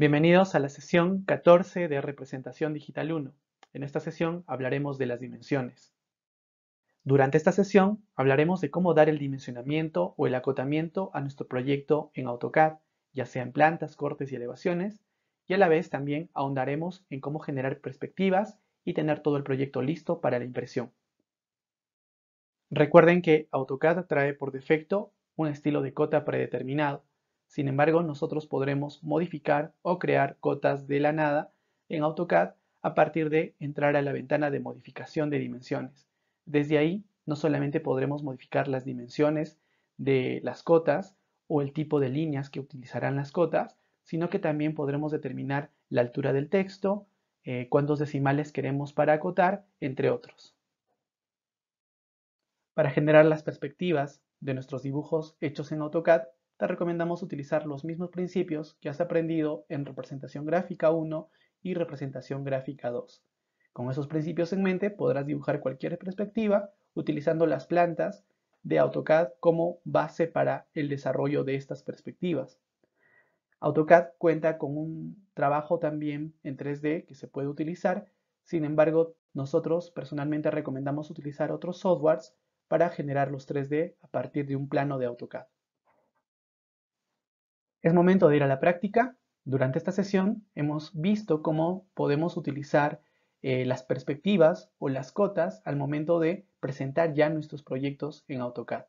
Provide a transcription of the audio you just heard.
Bienvenidos a la sesión 14 de Representación Digital 1. En esta sesión hablaremos de las dimensiones. Durante esta sesión hablaremos de cómo dar el dimensionamiento o el acotamiento a nuestro proyecto en AutoCAD, ya sea en plantas, cortes y elevaciones, y a la vez también ahondaremos en cómo generar perspectivas y tener todo el proyecto listo para la impresión. Recuerden que AutoCAD trae por defecto un estilo de cota predeterminado, sin embargo, nosotros podremos modificar o crear cotas de la nada en AutoCAD a partir de entrar a la ventana de modificación de dimensiones. Desde ahí, no solamente podremos modificar las dimensiones de las cotas o el tipo de líneas que utilizarán las cotas, sino que también podremos determinar la altura del texto, eh, cuántos decimales queremos para acotar, entre otros. Para generar las perspectivas de nuestros dibujos hechos en AutoCAD, te recomendamos utilizar los mismos principios que has aprendido en representación gráfica 1 y representación gráfica 2. Con esos principios en mente podrás dibujar cualquier perspectiva utilizando las plantas de AutoCAD como base para el desarrollo de estas perspectivas. AutoCAD cuenta con un trabajo también en 3D que se puede utilizar, sin embargo, nosotros personalmente recomendamos utilizar otros softwares para generar los 3D a partir de un plano de AutoCAD. Es momento de ir a la práctica. Durante esta sesión hemos visto cómo podemos utilizar eh, las perspectivas o las cotas al momento de presentar ya nuestros proyectos en AutoCAD.